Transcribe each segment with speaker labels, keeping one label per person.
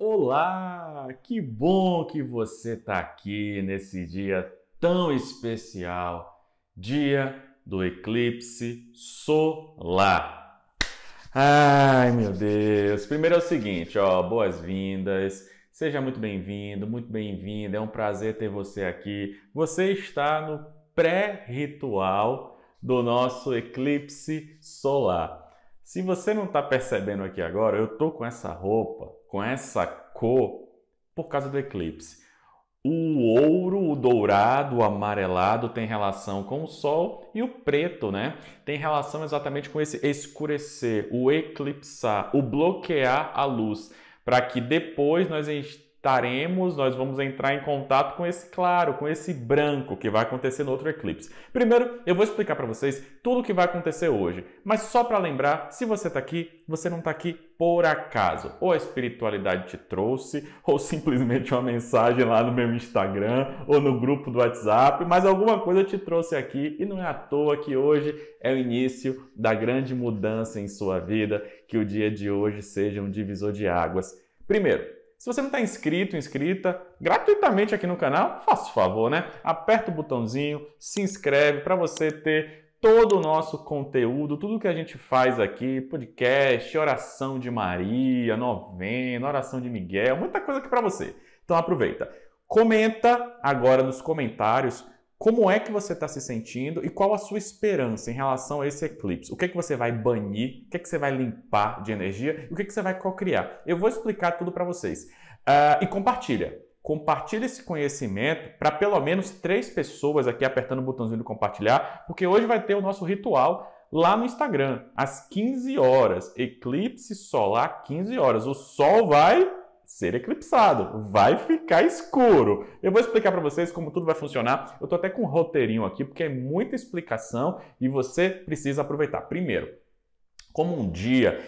Speaker 1: Olá! Que bom que você está aqui nesse dia tão especial dia do eclipse solar. Ai meu Deus! Primeiro é o seguinte, ó, boas-vindas. Seja muito bem-vindo, muito bem-vinda. É um prazer ter você aqui. Você está no pré-ritual do nosso eclipse solar. Se você não está percebendo aqui agora, eu estou com essa roupa, com essa cor, por causa do eclipse. O ouro, o dourado, o amarelado tem relação com o sol e o preto, né? Tem relação exatamente com esse escurecer, o eclipsar, o bloquear a luz, para que depois nós estaremos, nós vamos entrar em contato com esse claro, com esse branco que vai acontecer no outro eclipse. Primeiro, eu vou explicar para vocês tudo o que vai acontecer hoje, mas só para lembrar, se você está aqui, você não está aqui por acaso. Ou a espiritualidade te trouxe, ou simplesmente uma mensagem lá no meu Instagram ou no grupo do WhatsApp, mas alguma coisa te trouxe aqui e não é à toa que hoje é o início da grande mudança em sua vida, que o dia de hoje seja um divisor de águas. Primeiro, se você não está inscrito, inscrita, gratuitamente aqui no canal, faça o favor, né? Aperta o botãozinho, se inscreve para você ter todo o nosso conteúdo, tudo que a gente faz aqui, podcast, oração de Maria, novena, oração de Miguel, muita coisa aqui para você. Então aproveita. Comenta agora nos comentários como é que você está se sentindo e qual a sua esperança em relação a esse eclipse? O que é que você vai banir? O que é que você vai limpar de energia? o que é que você vai cocriar? criar Eu vou explicar tudo para vocês. Uh, e compartilha. Compartilha esse conhecimento para pelo menos três pessoas aqui apertando o botãozinho de compartilhar, porque hoje vai ter o nosso ritual lá no Instagram, às 15 horas. Eclipse solar, 15 horas. O sol vai ser eclipsado, vai ficar escuro. Eu vou explicar para vocês como tudo vai funcionar. Eu estou até com um roteirinho aqui porque é muita explicação e você precisa aproveitar. Primeiro, como um dia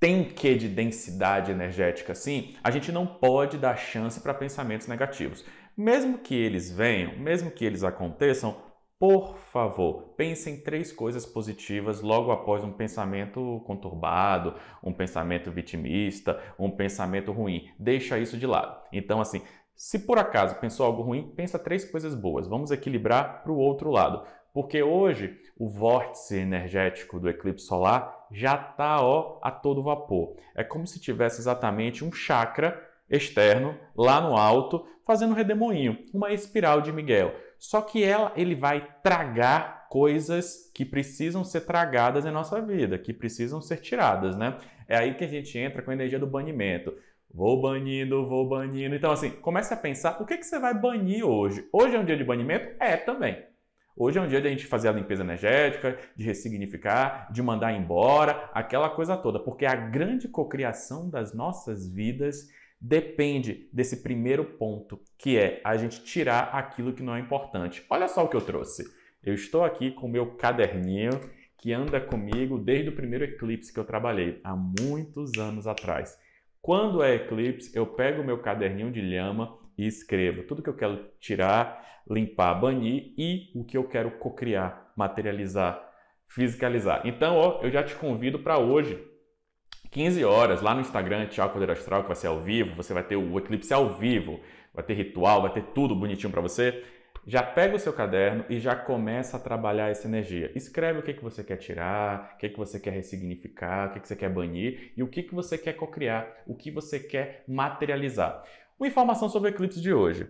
Speaker 1: tem que de densidade energética assim, a gente não pode dar chance para pensamentos negativos. Mesmo que eles venham, mesmo que eles aconteçam, por favor, pense em três coisas positivas logo após um pensamento conturbado, um pensamento vitimista, um pensamento ruim. Deixa isso de lado. Então, assim, se por acaso pensou algo ruim, pensa três coisas boas. Vamos equilibrar para o outro lado. Porque hoje o vórtice energético do eclipse solar já está a todo vapor. É como se tivesse exatamente um chakra externo lá no alto fazendo redemoinho, uma espiral de Miguel só que ela, ele vai tragar coisas que precisam ser tragadas em nossa vida, que precisam ser tiradas, né? É aí que a gente entra com a energia do banimento. Vou banindo, vou banindo. Então, assim, comece a pensar o que, que você vai banir hoje. Hoje é um dia de banimento? É também. Hoje é um dia de a gente fazer a limpeza energética, de ressignificar, de mandar embora, aquela coisa toda, porque a grande cocriação das nossas vidas depende desse primeiro ponto, que é a gente tirar aquilo que não é importante. Olha só o que eu trouxe. Eu estou aqui com o meu caderninho que anda comigo desde o primeiro eclipse que eu trabalhei, há muitos anos atrás. Quando é eclipse, eu pego o meu caderninho de lhama e escrevo tudo que eu quero tirar, limpar, banir e o que eu quero cocriar, materializar, fisicalizar. Então, ó, eu já te convido para hoje 15 horas, lá no Instagram, Tchau Cordeiro Astral, que vai ser ao vivo, você vai ter o eclipse ao vivo, vai ter ritual, vai ter tudo bonitinho para você. Já pega o seu caderno e já começa a trabalhar essa energia. Escreve o que, que você quer tirar, o que, que você quer ressignificar, o que, que você quer banir e o que, que você quer cocriar, o que você quer materializar. Uma informação sobre o eclipse de hoje.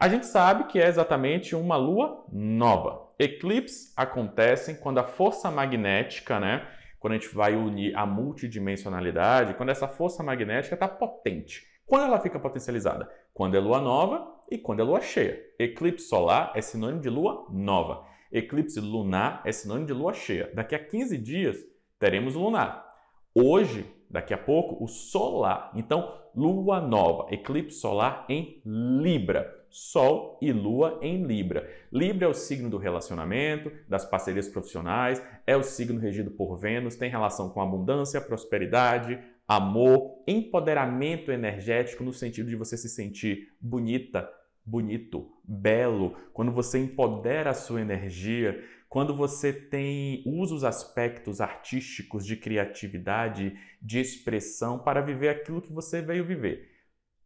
Speaker 1: A gente sabe que é exatamente uma lua nova. Eclipses acontecem quando a força magnética, né? quando a gente vai unir a multidimensionalidade, quando essa força magnética está potente. Quando ela fica potencializada? Quando é lua nova e quando é lua cheia. Eclipse solar é sinônimo de lua nova. Eclipse lunar é sinônimo de lua cheia. Daqui a 15 dias teremos lunar. Hoje, daqui a pouco, o solar. Então, lua nova, eclipse solar em Libra. Sol e Lua em Libra. Libra é o signo do relacionamento, das parcerias profissionais, é o signo regido por Vênus, tem relação com abundância, prosperidade, amor, empoderamento energético no sentido de você se sentir bonita, bonito, belo, quando você empodera a sua energia, quando você tem usa os aspectos artísticos de criatividade, de expressão para viver aquilo que você veio viver.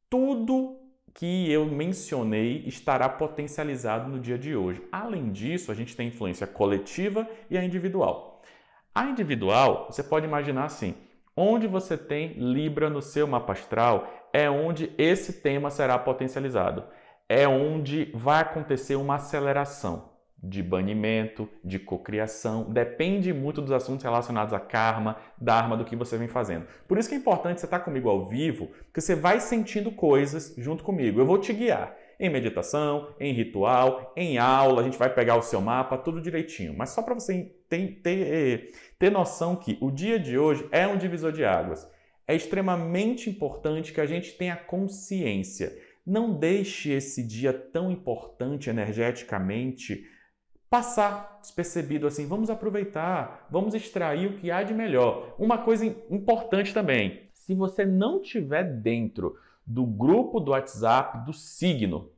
Speaker 1: Tudo que eu mencionei estará potencializado no dia de hoje. Além disso, a gente tem influência coletiva e a individual. A individual, você pode imaginar assim: onde você tem Libra no seu mapa astral é onde esse tema será potencializado, é onde vai acontecer uma aceleração de banimento, de cocriação, depende muito dos assuntos relacionados a karma, dharma, do que você vem fazendo. Por isso que é importante você estar tá comigo ao vivo, porque você vai sentindo coisas junto comigo. Eu vou te guiar em meditação, em ritual, em aula, a gente vai pegar o seu mapa, tudo direitinho. Mas só para você ter, ter, eh, ter noção que o dia de hoje é um divisor de águas. É extremamente importante que a gente tenha consciência. Não deixe esse dia tão importante energeticamente passar despercebido assim, vamos aproveitar, vamos extrair o que há de melhor. Uma coisa importante também, se você não tiver dentro do grupo do WhatsApp do signo,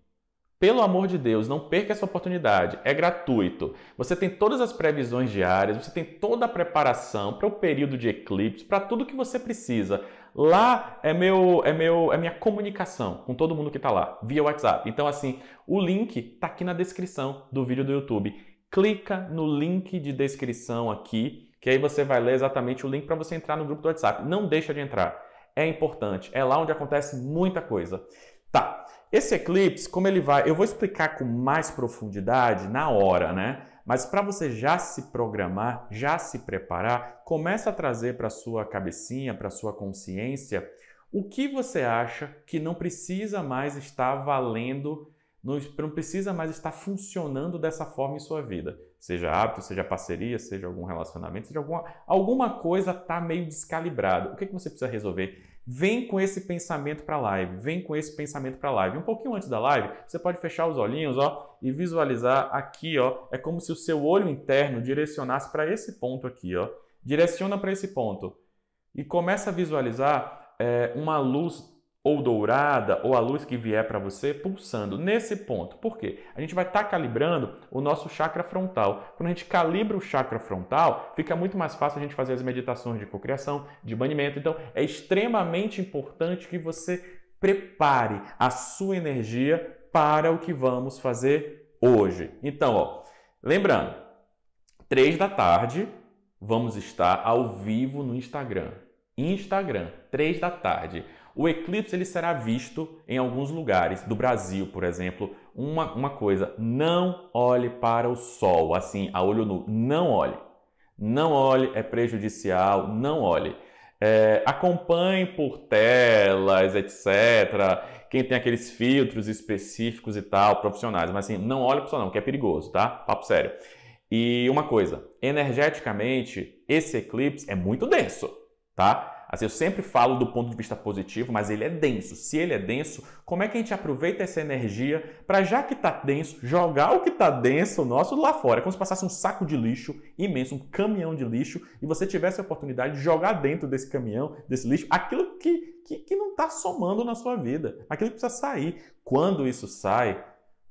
Speaker 1: pelo amor de Deus, não perca essa oportunidade. É gratuito. Você tem todas as previsões diárias, você tem toda a preparação para o período de eclipse, para tudo que você precisa. Lá é meu, é meu, é minha comunicação com todo mundo que está lá via WhatsApp. Então assim, o link está aqui na descrição do vídeo do YouTube. Clica no link de descrição aqui, que aí você vai ler exatamente o link para você entrar no grupo do WhatsApp. Não deixa de entrar. É importante. É lá onde acontece muita coisa. Tá. Esse eclipse, como ele vai, eu vou explicar com mais profundidade na hora, né? Mas para você já se programar, já se preparar, começa a trazer para sua cabecinha, para sua consciência, o que você acha que não precisa mais estar valendo, não precisa mais estar funcionando dessa forma em sua vida. Seja hábito, seja parceria, seja algum relacionamento, seja alguma, alguma coisa está meio descalibrado. O que, é que você precisa resolver? Vem com esse pensamento para a live, vem com esse pensamento para a live. Um pouquinho antes da live, você pode fechar os olhinhos, ó, e visualizar aqui, ó, é como se o seu olho interno direcionasse para esse ponto aqui, ó. Direciona para esse ponto e começa a visualizar é, uma luz ou dourada, ou a luz que vier para você, pulsando nesse ponto. Por quê? A gente vai estar tá calibrando o nosso chakra frontal. Quando a gente calibra o chakra frontal, fica muito mais fácil a gente fazer as meditações de cocriação, de banimento. Então, é extremamente importante que você prepare a sua energia para o que vamos fazer hoje. Então, ó, lembrando, três da tarde vamos estar ao vivo no Instagram. Instagram, três da tarde. O eclipse ele será visto em alguns lugares do Brasil, por exemplo. Uma, uma coisa, não olhe para o sol, assim, a olho nu, não olhe. Não olhe, é prejudicial, não olhe. É, acompanhe por telas, etc. Quem tem aqueles filtros específicos e tal, profissionais. Mas assim, não olhe para o sol não, que é perigoso, tá? Papo sério. E uma coisa, energeticamente, esse eclipse é muito denso, tá? Assim, eu sempre falo do ponto de vista positivo, mas ele é denso. Se ele é denso, como é que a gente aproveita essa energia para, já que está denso, jogar o que está denso nosso lá fora? É como se passasse um saco de lixo imenso, um caminhão de lixo, e você tivesse a oportunidade de jogar dentro desse caminhão, desse lixo, aquilo que, que, que não está somando na sua vida, aquilo que precisa sair. Quando isso sai,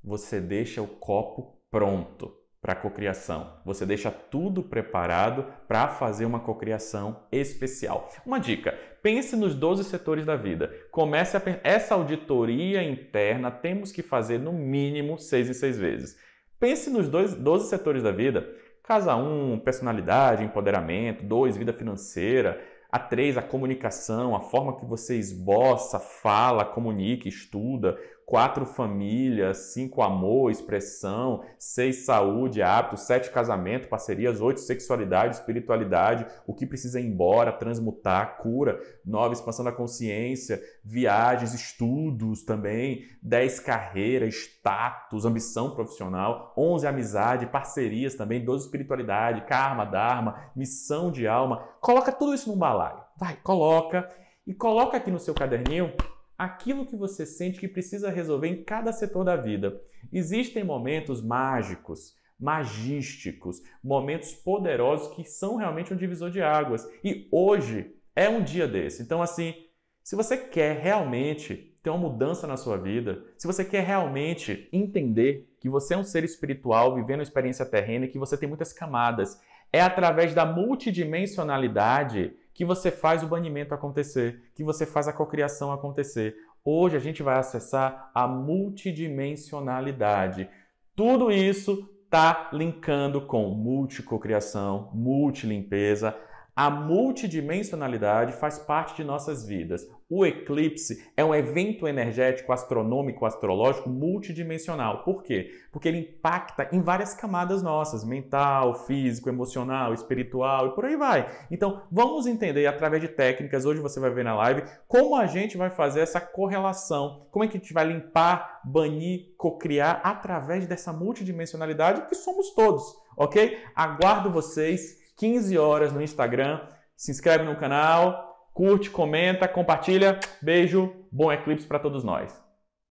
Speaker 1: você deixa o copo pronto para a cocriação. Você deixa tudo preparado para fazer uma cocriação especial. Uma dica: pense nos 12 setores da vida. Comece a essa auditoria interna temos que fazer no mínimo 6 em 6 vezes. Pense nos dois, 12 setores da vida. Casa 1, um, personalidade, empoderamento, 2, vida financeira, a 3, a comunicação, a forma que você esboça, fala, comunica, estuda, quatro famílias, cinco amor, expressão, seis saúde, hábitos, sete casamento, parcerias, oito sexualidade, espiritualidade, o que precisa ir embora, transmutar, cura, nove expansão da consciência, viagens, estudos também, dez carreira, status, ambição profissional, onze amizade, parcerias também, doze espiritualidade, karma, dharma, missão de alma. Coloca tudo isso num balaio. Vai, coloca e coloca aqui no seu caderninho aquilo que você sente que precisa resolver em cada setor da vida. Existem momentos mágicos, magísticos, momentos poderosos que são realmente um divisor de águas. E hoje é um dia desse. Então, assim, se você quer realmente ter uma mudança na sua vida, se você quer realmente entender que você é um ser espiritual vivendo uma experiência terrena e que você tem muitas camadas é através da multidimensionalidade que você faz o banimento acontecer, que você faz a cocriação acontecer. Hoje a gente vai acessar a multidimensionalidade. Tudo isso está linkando com multicocriação, multilimpeza, a multidimensionalidade faz parte de nossas vidas. O eclipse é um evento energético, astronômico, astrológico multidimensional. Por quê? Porque ele impacta em várias camadas nossas: mental, físico, emocional, espiritual e por aí vai. Então, vamos entender através de técnicas. Hoje você vai ver na live como a gente vai fazer essa correlação, como é que a gente vai limpar, banir, cocriar através dessa multidimensionalidade que somos todos, ok? Aguardo vocês 15 horas no Instagram. Se inscreve no canal, curte, comenta, compartilha. Beijo, bom eclipse para todos nós.